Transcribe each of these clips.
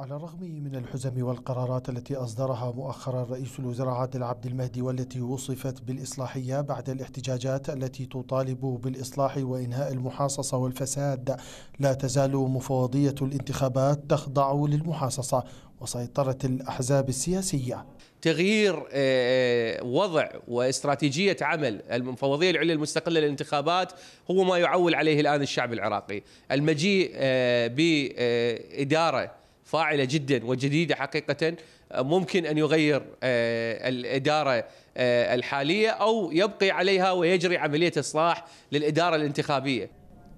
على الرغم من الحزم والقرارات التي أصدرها مؤخرا رئيس الوزراء عادل عبد المهدي والتي وصفت بالإصلاحية بعد الاحتجاجات التي تطالب بالإصلاح وإنهاء المحاصصة والفساد لا تزال مفوضية الانتخابات تخضع للمحاصصة وسيطرة الأحزاب السياسية تغيير آه، آه، وضع واستراتيجية عمل المفوضية العليا المستقلة للانتخابات هو ما يعول عليه الآن الشعب العراقي المجيء آه، بإدارة فاعله جدا وجديده حقيقه آه، ممكن ان يغير آه، الاداره آه، الحاليه او يبقي عليها ويجري عمليه اصلاح للاداره الانتخابيه.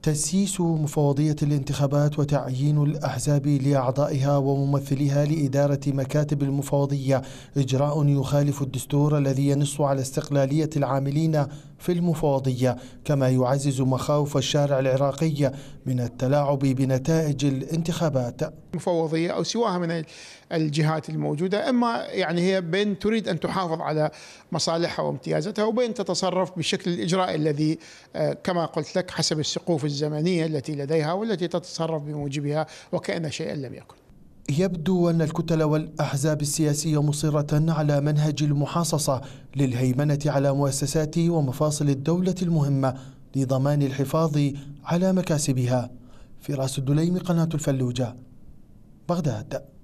تسييس مفوضية الانتخابات وتعيين الأحزاب لأعضائها وممثليها لإدارة مكاتب المفوضية إجراء يخالف الدستور الذي ينص على استقلالية العاملين في المفوضية كما يعزز مخاوف الشارع العراقي من التلاعب بنتائج الانتخابات المفوضية أو سواها من الجهات الموجودة إما يعني هي بين تريد أن تحافظ على مصالحها وامتيازاتها وبين تتصرف بالشكل الإجرائي الذي آه، كما قلت لك حسب السقوف الزمنية التي لديها والتي تتصرف بموجبها وكأن شيئا لم يكن يبدو أن الكتل والأحزاب السياسية مصرة على منهج المحاصصة للهيمنة على مؤسسات ومفاصل الدولة المهمة لضمان الحفاظ على مكاسبها فراس الدليم قناة الفلوجة بغداد